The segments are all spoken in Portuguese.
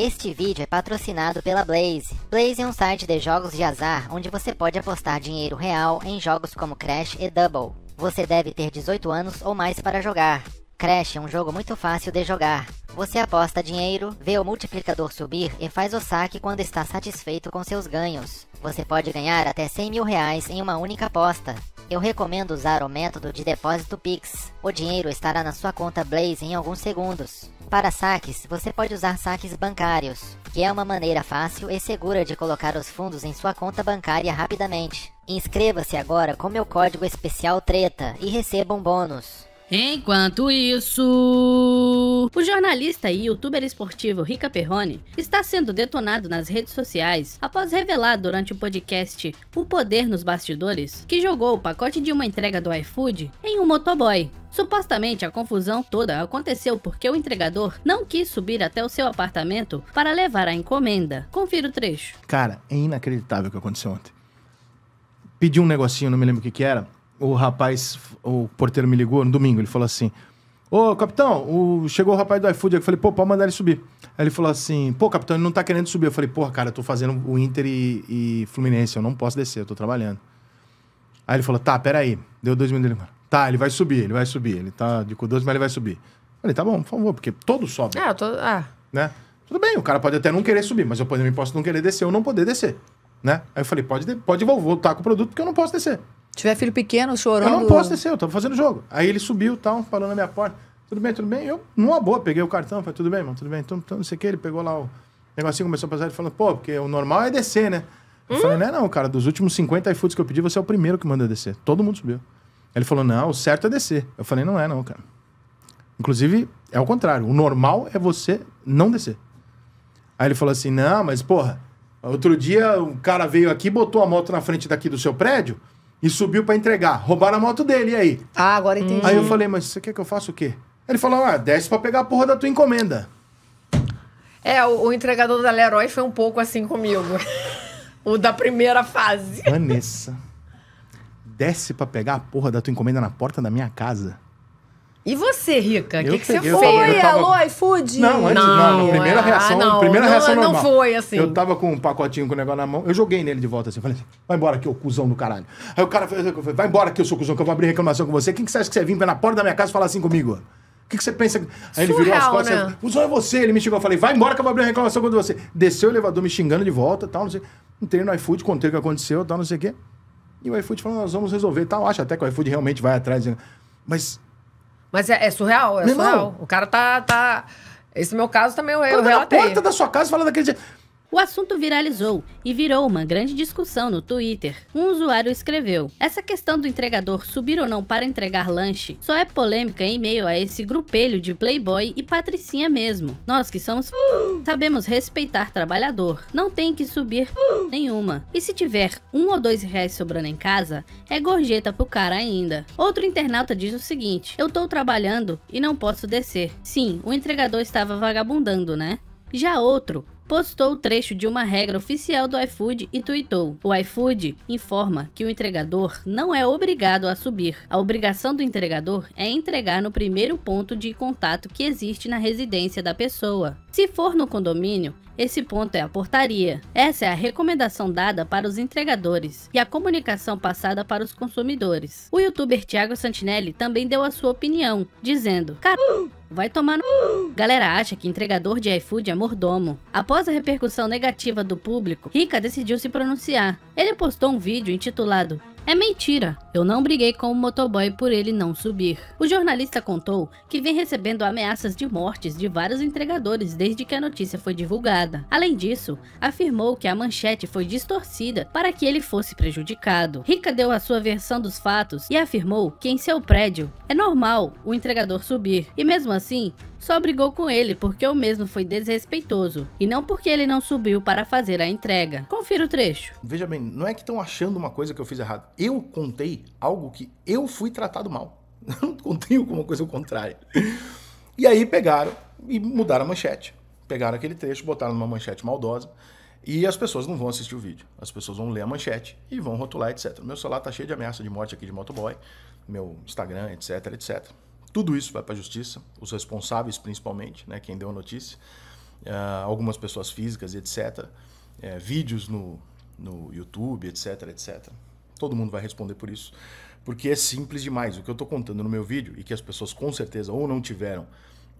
Este vídeo é patrocinado pela Blaze. Blaze é um site de jogos de azar onde você pode apostar dinheiro real em jogos como Crash e Double. Você deve ter 18 anos ou mais para jogar. Crash é um jogo muito fácil de jogar. Você aposta dinheiro, vê o multiplicador subir e faz o saque quando está satisfeito com seus ganhos. Você pode ganhar até 100 mil reais em uma única aposta. Eu recomendo usar o método de depósito Pix. O dinheiro estará na sua conta Blaze em alguns segundos. Para saques, você pode usar saques bancários, que é uma maneira fácil e segura de colocar os fundos em sua conta bancária rapidamente. Inscreva-se agora com meu código especial TRETA e receba um bônus. Enquanto isso, o jornalista e youtuber esportivo Rica Perrone está sendo detonado nas redes sociais após revelar durante o podcast O Poder nos Bastidores que jogou o pacote de uma entrega do iFood em um motoboy. Supostamente a confusão toda aconteceu porque o entregador não quis subir até o seu apartamento para levar a encomenda. Confira o trecho. Cara, é inacreditável o que aconteceu ontem. Pedi um negocinho, não me lembro o que, que era o rapaz, o porteiro me ligou no domingo, ele falou assim: Ô, capitão, o... chegou o rapaz do iFood. Eu falei, pô, pode mandar ele subir. Aí ele falou assim, pô, capitão, ele não tá querendo subir. Eu falei, porra, cara, eu tô fazendo o Inter e, e Fluminense, eu não posso descer, eu tô trabalhando. Aí ele falou, tá, peraí. Deu dois minutos. Ele, tá, ele vai subir, ele vai subir. Ele tá de cu 12, mas ele vai subir. Eu falei, tá bom, por favor, porque todos sobem. É, eu tô... É. Né? Tudo bem, o cara pode até não querer subir, mas eu também posso não querer descer ou não poder descer, né? Aí eu falei, pode, pode voltar com o produto porque eu não posso descer. Tiver filho pequeno, chorando. Eu não posso descer, eu tô fazendo jogo. Aí ele subiu, tal, falando na minha porta. Tudo bem, tudo bem? Eu, numa boa, peguei o cartão, falei, tudo bem, mano, tudo bem. Então, então, não sei o que, ele pegou lá o negocinho, começou a passar, ele falou, pô, porque o normal é descer, né? Eu hum? falei, não é não, cara, dos últimos 50 iFoods que eu pedi, você é o primeiro que manda descer. Todo mundo subiu. Ele falou, não, o certo é descer. Eu falei, não é não, cara. Inclusive, é o contrário. O normal é você não descer. Aí ele falou assim, não, mas porra, outro dia um cara veio aqui, botou a moto na frente daqui do seu prédio, e subiu para entregar. Roubaram a moto dele, e aí? Ah, agora entendi. Aí eu falei, mas você quer que eu faça o quê? Ele falou, ah, desce pra pegar a porra da tua encomenda. É, o, o entregador da Leroy foi um pouco assim comigo. o da primeira fase. Vanessa, desce pra pegar a porra da tua encomenda na porta da minha casa. E você, Rica? O que, que você foi? Foi, tava... alô, iFood? Não, antes, não, não primeira é. ah, reação, ah, não, primeira reação não, normal. Não foi, assim. Eu tava com um pacotinho com o negócio na mão, eu joguei nele de volta, assim, falei assim, vai embora que o cuzão do caralho. Aí o cara falou, vai embora que eu sou cuzão, que eu vou abrir reclamação com você. Quem que você acha que você vem na porta da minha casa falar assim comigo? O que, que, você pensa? Aí Surreal, ele virou as costas. Né? cuzão é você. Ele me xingou. Eu falei, vai embora que eu vou abrir reclamação com você. Desceu o elevador me xingando de volta tal, não sei. Entrei no iFood, contei o que aconteceu, tal, não sei o quê. E o iFood falou, nós vamos resolver tal. Acho até que o iFood realmente vai atrás. Né? Mas mas é, é surreal, é Meu surreal. Irmão. o cara tá, tá. Esse meu caso também eu, eu tá relatei. Na porta da sua casa falando daquele jeito. O assunto viralizou e virou uma grande discussão no Twitter. Um usuário escreveu: Essa questão do entregador subir ou não para entregar lanche só é polêmica em meio a esse grupelho de playboy e patricinha mesmo. Nós que somos sabemos respeitar trabalhador, não tem que subir nenhuma. E se tiver um ou dois reais sobrando em casa, é gorjeta pro cara ainda. Outro internauta diz o seguinte: Eu tô trabalhando e não posso descer. Sim, o entregador estava vagabundando, né? Já outro postou o trecho de uma regra oficial do iFood e tweetou: O iFood informa que o entregador não é obrigado a subir. A obrigação do entregador é entregar no primeiro ponto de contato que existe na residência da pessoa. Se for no condomínio, esse ponto é a portaria. Essa é a recomendação dada para os entregadores e a comunicação passada para os consumidores. O youtuber Thiago Santinelli também deu a sua opinião, dizendo: Car... Vai tomar no. Galera acha que entregador de iFood é mordomo. Após a repercussão negativa do público, Rica decidiu se pronunciar. Ele postou um vídeo intitulado é mentira, eu não briguei com o motoboy por ele não subir. O jornalista contou que vem recebendo ameaças de mortes de vários entregadores desde que a notícia foi divulgada. Além disso, afirmou que a manchete foi distorcida para que ele fosse prejudicado. Rica deu a sua versão dos fatos e afirmou que em seu prédio é normal o entregador subir e mesmo assim só brigou com ele porque o mesmo foi desrespeitoso e não porque ele não subiu para fazer a entrega. Confira o trecho. Veja bem, não é que estão achando uma coisa que eu fiz errado. Eu contei algo que eu fui tratado mal. não contei alguma coisa contrária. E aí pegaram e mudaram a manchete. Pegaram aquele trecho, botaram numa manchete maldosa. E as pessoas não vão assistir o vídeo. As pessoas vão ler a manchete e vão rotular, etc. Meu celular tá cheio de ameaça de morte aqui de motoboy, meu Instagram, etc, etc. Tudo isso vai para a justiça, os responsáveis principalmente, né, quem deu a notícia, uh, algumas pessoas físicas, etc. Eh, vídeos no, no YouTube, etc, etc. Todo mundo vai responder por isso, porque é simples demais. O que eu estou contando no meu vídeo e que as pessoas com certeza ou não tiveram,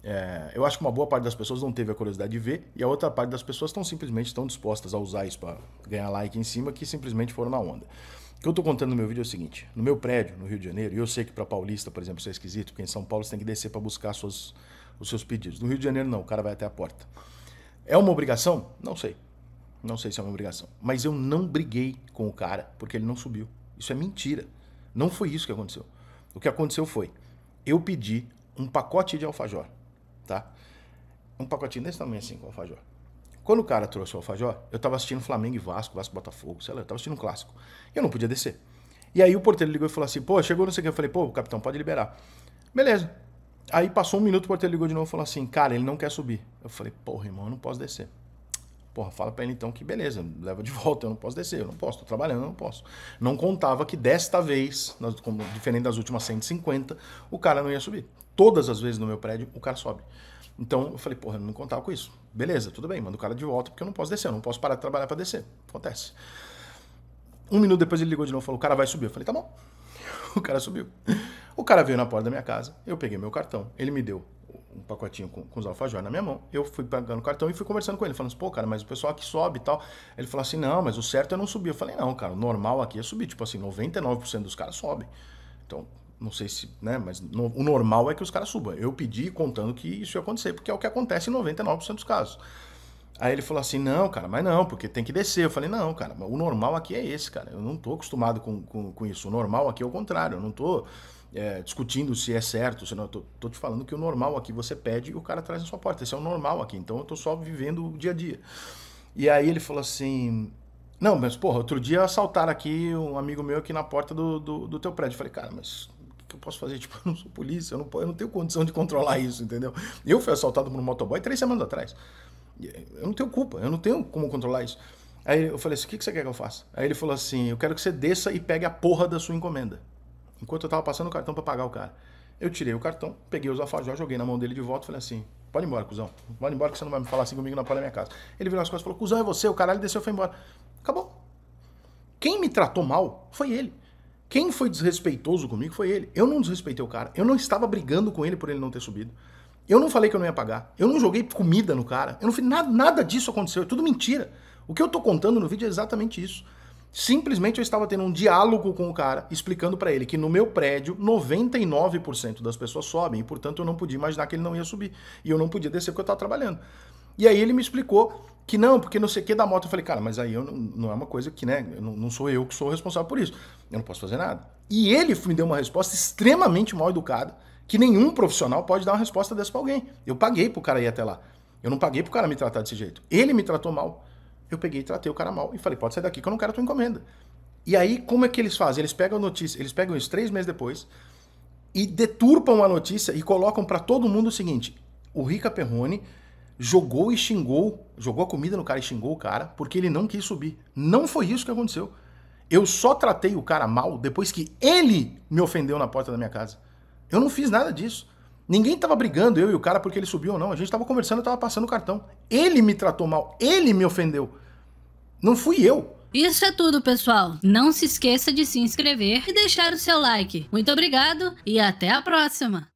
é, eu acho que uma boa parte das pessoas não teve a curiosidade de ver e a outra parte das pessoas estão simplesmente tão dispostas a usar isso para ganhar like em cima que simplesmente foram na onda. O que eu estou contando no meu vídeo é o seguinte: no meu prédio, no Rio de Janeiro, e eu sei que para paulista, por exemplo, isso é esquisito, porque em São Paulo você tem que descer para buscar suas, os seus pedidos. No Rio de Janeiro, não, o cara vai até a porta. É uma obrigação? Não sei. Não sei se é uma obrigação. Mas eu não briguei com o cara porque ele não subiu. Isso é mentira. Não foi isso que aconteceu. O que aconteceu foi: eu pedi um pacote de alfajor, tá? Um pacotinho desse tamanho assim com alfajor. Quando o cara trouxe o Alfajor, eu tava assistindo Flamengo e Vasco, Vasco Botafogo, sei lá, eu tava assistindo um clássico. Eu não podia descer. E aí o porteiro ligou e falou assim: pô, chegou não sei o que. Eu falei: pô, capitão, pode liberar. Beleza. Aí passou um minuto, o porteiro ligou de novo e falou assim: cara, ele não quer subir. Eu falei: porra, irmão, eu não posso descer. Porra, fala pra ele então que beleza, leva de volta, eu não posso descer, eu não posso, tô trabalhando, eu não posso. Não contava que desta vez, diferente das últimas 150, o cara não ia subir. Todas as vezes no meu prédio, o cara sobe. Então eu falei, porra, eu não contava com isso. Beleza, tudo bem, manda o cara de volta, porque eu não posso descer, eu não posso parar de trabalhar para descer. Acontece. Um minuto depois ele ligou de novo e falou, o cara vai subir. Eu falei, tá bom. O cara subiu. O cara veio na porta da minha casa, eu peguei meu cartão, ele me deu um pacotinho com, com os alfajores na minha mão, eu fui pagando o cartão e fui conversando com ele, falando assim, pô, cara, mas o pessoal aqui sobe e tal. Ele falou assim, não, mas o certo é não subir. Eu falei, não, cara, o normal aqui é subir, tipo assim, 99% dos caras sobem. Então, não sei se, né, mas no, o normal é que os caras subam. Eu pedi contando que isso ia acontecer, porque é o que acontece em 99% dos casos. Aí ele falou assim: não, cara, mas não, porque tem que descer. Eu falei: não, cara, o normal aqui é esse, cara. Eu não tô acostumado com, com, com isso. O normal aqui é o contrário. Eu não tô é, discutindo se é certo, senão Eu tô, tô te falando que o normal aqui você pede e o cara traz na sua porta. Esse é o normal aqui. Então eu tô só vivendo o dia a dia. E aí ele falou assim: não, mas porra, outro dia assaltaram aqui um amigo meu aqui na porta do, do, do teu prédio. Eu falei: cara, mas que eu posso fazer? Tipo, eu não sou polícia, eu não, eu não tenho condição de controlar isso, entendeu? Eu fui assaltado por um motoboy três semanas atrás. Eh, eu não tenho culpa, eu não tenho como controlar isso. Aí eu falei assim: o que, que você quer que eu faça? Aí ele falou assim: eu quero que você desça e pegue a porra da sua encomenda. Enquanto eu tava passando o cartão para pagar o cara. Eu tirei o cartão, peguei os alfajor, joguei na mão dele de volta e falei assim: pode ir embora, cuzão. Pode ir embora que você não vai me falar assim comigo na porta da minha casa. Ele virou as costas e falou: cuzão é você, o caralho desceu e foi embora. Acabou. Quem me tratou mal foi ele. Quem foi desrespeitoso comigo foi ele. Eu não desrespeitei o cara. Eu não estava brigando com ele por ele não ter subido. Eu não falei que eu não ia pagar. Eu não joguei comida no cara. Eu não fiz nada, nada disso aconteceu. É tudo mentira. O que eu tô contando no vídeo é exatamente isso. Simplesmente eu estava tendo um diálogo com o cara, explicando para ele que no meu prédio 99% das pessoas sobem e, portanto, eu não podia imaginar que ele não ia subir. E eu não podia descer porque eu estava trabalhando. E aí ele me explicou que não, porque não sei o que da moto. Eu falei, cara, mas aí eu não, não é uma coisa que, né? Não, não, sou eu que sou responsável por isso. Eu não posso fazer nada. E ele me deu uma resposta extremamente mal educada, que nenhum profissional pode dar uma resposta dessa pra alguém. Eu paguei pro cara ir até lá. Eu não paguei pro cara me tratar desse jeito. Ele me tratou mal. Eu peguei e tratei o cara mal e falei, pode sair daqui que eu não quero tua encomenda. E aí, como é que eles fazem? Eles pegam a notícia, eles pegam isso três meses depois e deturpam a notícia e colocam para todo mundo o seguinte: o Rica Perrone jogou e xingou, jogou a comida no cara e xingou o cara porque ele não quis subir. Não foi isso que aconteceu. Eu só tratei o cara mal depois que ele me ofendeu na porta da minha casa. Eu não fiz nada disso. Ninguém tava brigando, eu e o cara, porque ele subiu ou não. A gente tava conversando, eu tava passando o cartão. Ele me tratou mal, ele me ofendeu. Não fui eu. Isso é tudo, pessoal. Não se esqueça de se inscrever e deixar o seu like. Muito obrigado e até a próxima!